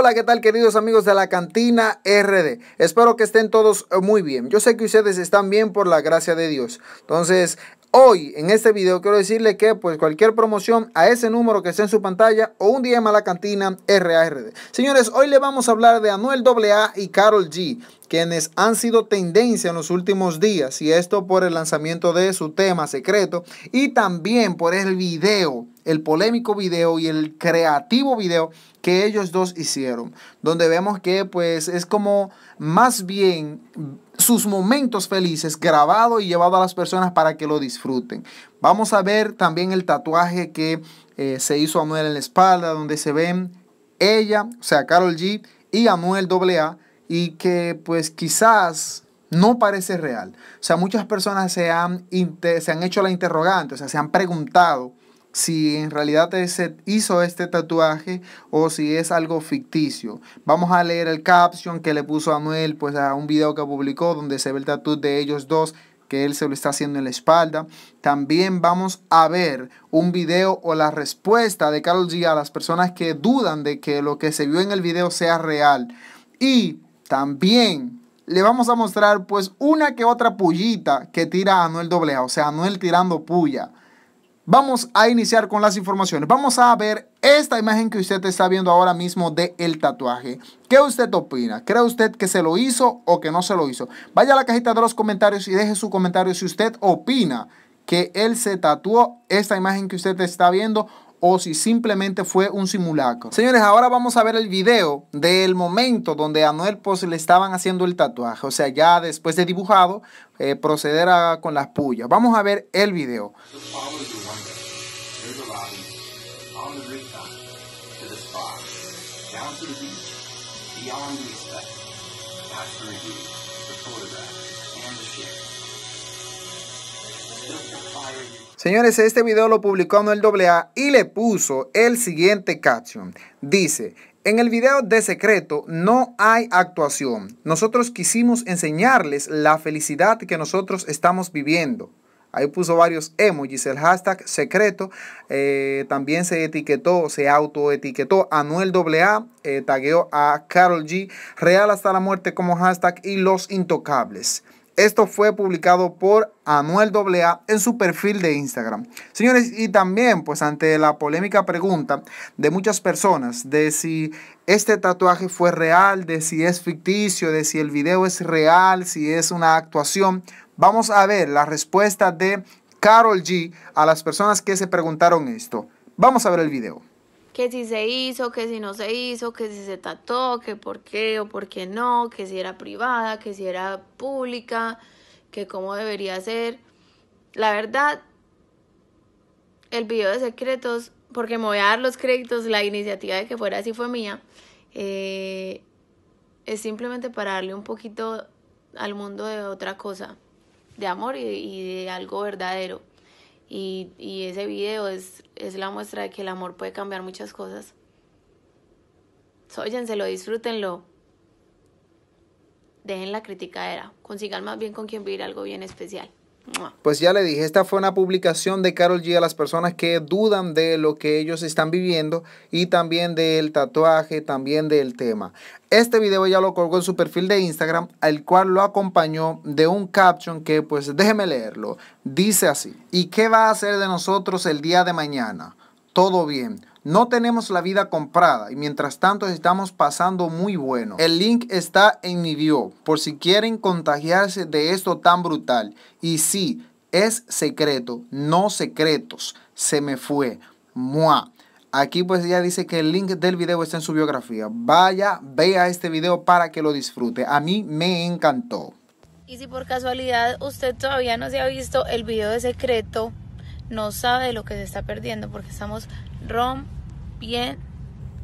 Hola, ¿qué tal queridos amigos de la cantina RD? Espero que estén todos eh, muy bien. Yo sé que ustedes están bien por la gracia de Dios. Entonces, hoy en este video quiero decirle que pues cualquier promoción a ese número que está en su pantalla o un día a la cantina RARD. Señores, hoy le vamos a hablar de Anuel AA y Carol G, quienes han sido tendencia en los últimos días y esto por el lanzamiento de su tema secreto y también por el video el polémico video y el creativo video que ellos dos hicieron, donde vemos que pues es como más bien sus momentos felices grabado y llevado a las personas para que lo disfruten. Vamos a ver también el tatuaje que eh, se hizo Anuel en la espalda, donde se ven ella, o sea, Carol G y Anuel AA, y que pues quizás no parece real. O sea, muchas personas se han, se han hecho la interrogante, o sea, se han preguntado si en realidad se hizo este tatuaje o si es algo ficticio. Vamos a leer el caption que le puso Anuel pues, a un video que publicó donde se ve el tatu de ellos dos que él se lo está haciendo en la espalda. También vamos a ver un video o la respuesta de Carlos G a las personas que dudan de que lo que se vio en el video sea real. Y también le vamos a mostrar pues una que otra pullita que tira a Anuel Doblea o sea, Anuel tirando puya. Vamos a iniciar con las informaciones. Vamos a ver esta imagen que usted está viendo ahora mismo de el tatuaje. ¿Qué usted opina? ¿Cree usted que se lo hizo o que no se lo hizo? Vaya a la cajita de los comentarios y deje su comentario si usted opina que él se tatuó esta imagen que usted está viendo o si simplemente fue un simulacro. Señores, ahora vamos a ver el video del momento donde a Noel Post le estaban haciendo el tatuaje. O sea, ya después de dibujado, eh, proceder a, con las pullas. Vamos a ver el video. Señores, este video lo publicó el AA y le puso el siguiente caption. Dice, en el video de secreto no hay actuación. Nosotros quisimos enseñarles la felicidad que nosotros estamos viviendo. Ahí puso varios emojis, el hashtag secreto. Eh, también se etiquetó, se autoetiquetó a Anuel AA, eh, tagueó a Carol G, Real hasta la muerte como hashtag y los intocables. Esto fue publicado por Anuel AA en su perfil de Instagram. Señores, y también pues ante la polémica pregunta de muchas personas de si este tatuaje fue real, de si es ficticio, de si el video es real, si es una actuación, vamos a ver la respuesta de Carol G a las personas que se preguntaron esto. Vamos a ver el video que si se hizo, que si no se hizo, que si se tató, que por qué o por qué no, que si era privada, que si era pública, que cómo debería ser. La verdad, el video de secretos, porque me voy a dar los créditos, la iniciativa de que fuera así fue mía, eh, es simplemente para darle un poquito al mundo de otra cosa, de amor y de algo verdadero. Y, ese video es, es la muestra de que el amor puede cambiar muchas cosas. Óyenselo, disfrútenlo. Dejen la crítica era Consigan más bien con quien vivir algo bien especial. Pues ya le dije, esta fue una publicación de Carol G a las personas que dudan de lo que ellos están viviendo y también del tatuaje, también del tema. Este video ya lo colgó en su perfil de Instagram, al cual lo acompañó de un caption que pues déjeme leerlo. Dice así, ¿y qué va a hacer de nosotros el día de mañana? Todo bien no tenemos la vida comprada y mientras tanto estamos pasando muy bueno. El link está en mi video por si quieren contagiarse de esto tan brutal. Y sí, es secreto, no secretos. Se me fue. Mua. Aquí pues ya dice que el link del video está en su biografía. Vaya, vea este video para que lo disfrute. A mí me encantó. Y si por casualidad usted todavía no se ha visto el video de secreto, no sabe lo que se está perdiendo porque estamos rom Bien.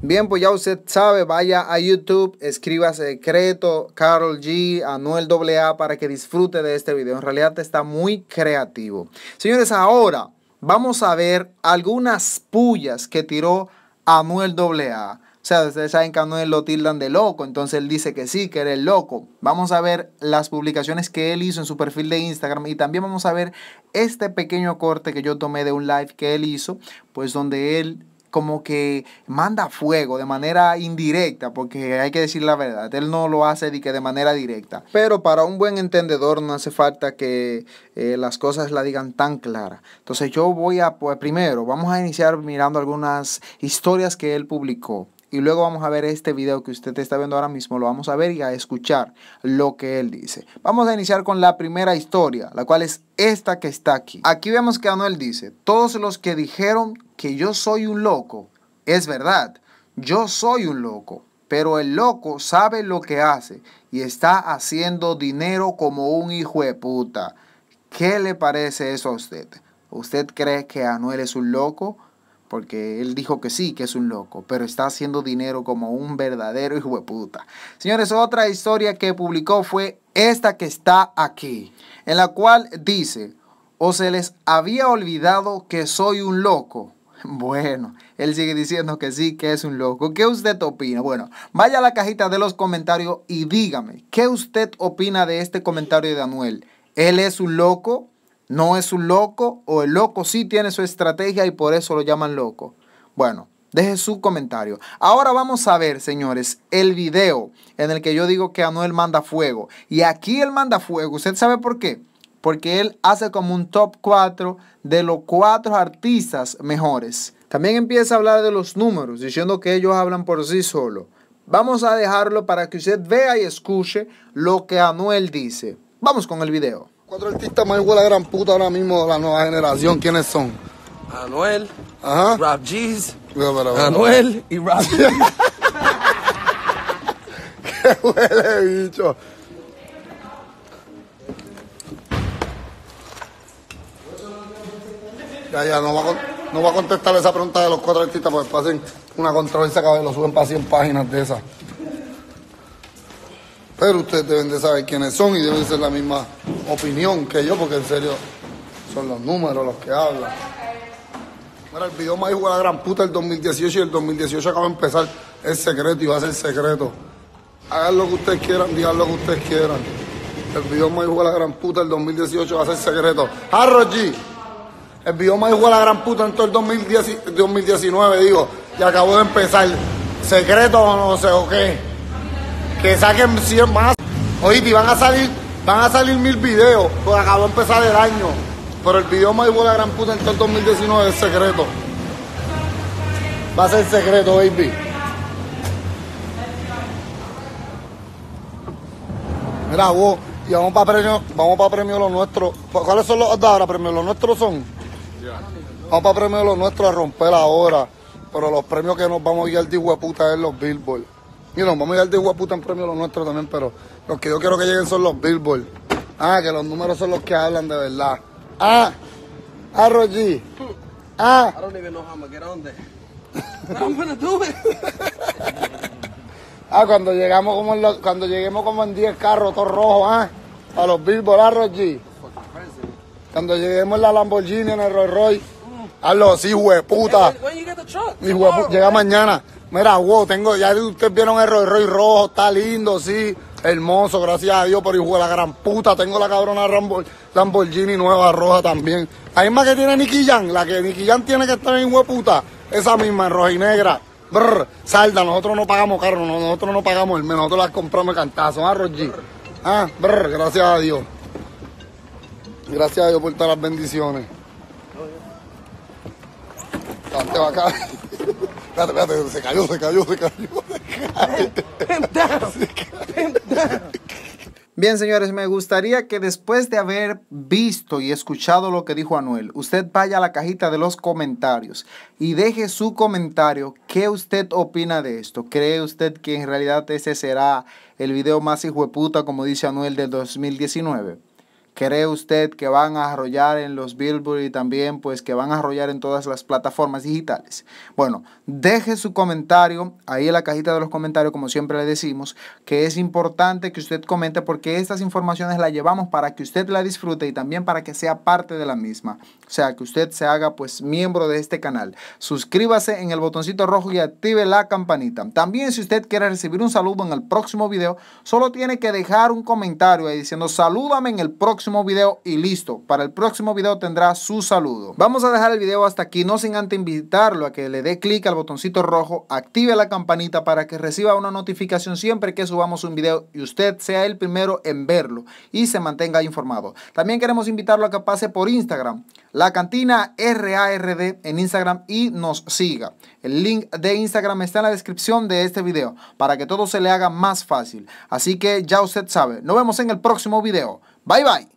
Bien, pues ya usted sabe, vaya a YouTube, escriba secreto Carol G, Anuel AA para que disfrute de este video. En realidad está muy creativo. Señores, ahora vamos a ver algunas pullas que tiró Anuel AA. O sea, ustedes saben que Anuel lo tildan de loco, entonces él dice que sí, que eres loco. Vamos a ver las publicaciones que él hizo en su perfil de Instagram y también vamos a ver este pequeño corte que yo tomé de un live que él hizo, pues donde él como que manda fuego de manera indirecta, porque hay que decir la verdad, él no lo hace de, manera directa. Pero para un buen entendedor no hace falta que eh, las cosas la digan tan clara. Entonces yo voy a, pues primero, vamos a iniciar mirando algunas historias que él publicó y luego vamos a ver este video que usted está viendo ahora mismo, lo vamos a ver y a escuchar lo que él dice. Vamos a iniciar con la primera historia, la cual es esta que está aquí. Aquí vemos que Anuel dice, todos los que dijeron que yo soy un loco, es verdad, yo soy un loco, pero el loco sabe lo que hace y está haciendo dinero como un hijo de puta. ¿Qué le parece eso a usted? ¿Usted cree que Anuel es un loco? porque él dijo que sí, que es un loco, pero está haciendo dinero como un verdadero hijo de puta. Señores, otra historia que publicó fue esta que está aquí, en la cual dice, o se les había olvidado que soy un loco. Bueno, él sigue diciendo que sí, que es un loco. ¿Qué usted opina? Bueno, vaya a la cajita de los comentarios y dígame, ¿qué usted opina de este comentario de Anuel? ¿Él es un loco? No es un loco o el loco sí tiene su estrategia y por eso lo llaman loco. Bueno, deje su comentario. Ahora vamos a ver, señores, el video en el que yo digo que Anuel manda fuego. Y aquí él manda fuego. ¿Usted sabe por qué? Porque él hace como un top 4 de los cuatro artistas mejores. También empieza a hablar de los números, diciendo que ellos hablan por sí solos. Vamos a dejarlo para que usted vea y escuche lo que Anuel dice. Vamos con el video. Cuatro artistas más igual a gran puta ahora mismo de la nueva generación, ¿quiénes son? Anuel, Ajá. Rob G's, Anuel y Rob G's. ¡Qué huele, bicho! Ya, ya, no va, a, contestar esa pregunta de los cuatro artistas porque pasen una controversia que lo suben para 100 páginas de esas. Pero ustedes deben de saber quiénes son y deben ser la misma opinión que yo, porque en serio son los números los que hablan. Mira, el video más hijo de la gran puta del 2018 y el 2018 acaba de empezar el secreto y va a ser secreto. Hagan lo que ustedes quieran, digan lo que ustedes quieran. El video más hijo de la gran puta del 2018 va a ser secreto. Harro El video más hijo de la gran puta en todo el 2019, digo, y acabó de empezar. ¿Secreto o no sé o qué? Que saquen 100 más. Oye, y van a salir Van a salir mil videos, pues acabó de empezar el año. Pero el video más de la gran puta en todo el 2019 es secreto. Va a ser secreto, baby. Mira vos, y vamos para premio, vamos para premio lo nuestro. ¿Cuáles son los ahora? Premios los nuestros son. Vamos para premio los nuestros a romper ahora. Pero los premios que nos vamos a ir de hueputa es los Billboard. Mira nos vamos a ir de hueputa en premio los nuestros también, pero los que yo quiero que lleguen son los Billboard. Ah, que los números son los que hablan de verdad. Ah, ah, Ah. I don't know how get on there. ah, cuando llegamos como en los, cuando lleguemos como en 10 carros, todos rojos, ah. A los Billboard, ah, Roger Cuando lleguemos en la Lamborghini, en el Rolls Royce. Hazlo ah, de hueputa. Llega mañana. Mira, wow, tengo, ya ustedes vieron el Rolls rojo, está lindo, sí hermoso, gracias a Dios, por hijo de la gran puta, tengo la cabrona Lamborghini nueva roja también. La más que tiene Nicky la que Nicky tiene que estar en hueputa, esa misma en roja y negra. Brr, salda, nosotros no pagamos carro, nosotros no pagamos el menos, nosotros las compramos cantazo, ¿ah, Ah, brr, gracias a Dios. Gracias a Dios por todas las bendiciones. va Espérate, espérate, se cayó, se cayó, se cayó. Se cayó. Bien, señores, me gustaría que después de haber visto y escuchado lo que dijo Anuel, usted vaya a la cajita de los comentarios y deje su comentario. ¿Qué usted opina de esto? ¿Cree usted que en realidad ese será el video más hijo de puta, como dice Anuel, del 2019? ¿Cree usted que van a arrollar en los Billboard y también pues que van a arrollar en todas las plataformas digitales? Bueno, deje su comentario ahí en la cajita de los comentarios, como siempre le decimos, que es importante que usted comente porque estas informaciones las llevamos para que usted la disfrute y también para que sea parte de la misma. O sea, que usted se haga pues miembro de este canal. Suscríbase en el botoncito rojo y active la campanita. También si usted quiere recibir un saludo en el próximo video, solo tiene que dejar un comentario ahí diciendo salúdame en el próximo próximo video y listo. Para el próximo video tendrá su saludo. Vamos a dejar el video hasta aquí, no sin antes invitarlo a que le dé clic al botoncito rojo, active la campanita para que reciba una notificación siempre que subamos un video y usted sea el primero en verlo y se mantenga informado. También queremos invitarlo a que pase por Instagram, la cantina RARD en Instagram y nos siga. El link de Instagram está en la descripción de este video para que todo se le haga más fácil. Así que ya usted sabe, nos vemos en el próximo video. Bye bye.